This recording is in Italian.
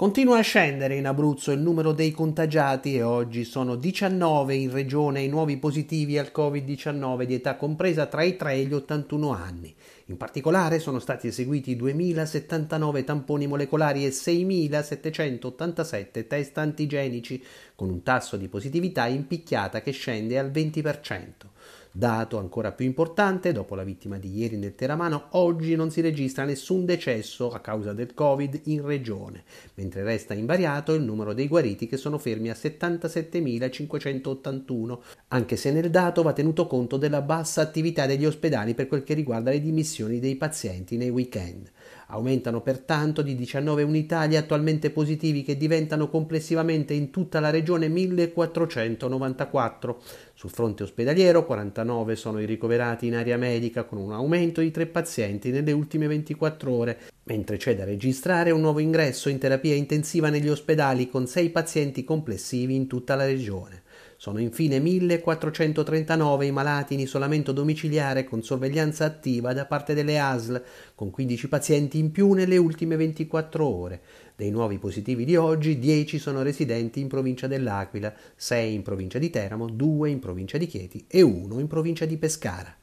Continua a scendere in Abruzzo il numero dei contagiati e oggi sono 19 in regione i nuovi positivi al Covid-19 di età compresa tra i 3 e gli 81 anni. In particolare sono stati eseguiti 2.079 tamponi molecolari e 6.787 test antigenici, con un tasso di positività in picchiata che scende al 20%. Dato ancora più importante, dopo la vittima di ieri nel Teramano, oggi non si registra nessun decesso a causa del Covid in regione, mentre resta invariato il numero dei guariti che sono fermi a 77.581, anche se nel dato va tenuto conto della bassa attività degli ospedali per quel che riguarda le dimissioni dei pazienti nei weekend. Aumentano pertanto di 19 unità gli attualmente positivi che diventano complessivamente in tutta la regione 1494. Sul fronte ospedaliero 49 sono i ricoverati in area medica con un aumento di 3 pazienti nelle ultime 24 ore mentre c'è da registrare un nuovo ingresso in terapia intensiva negli ospedali con 6 pazienti complessivi in tutta la regione. Sono infine 1439 i malati in isolamento domiciliare con sorveglianza attiva da parte delle ASL, con 15 pazienti in più nelle ultime 24 ore. Dei nuovi positivi di oggi, 10 sono residenti in provincia dell'Aquila, 6 in provincia di Teramo, 2 in provincia di Chieti e 1 in provincia di Pescara.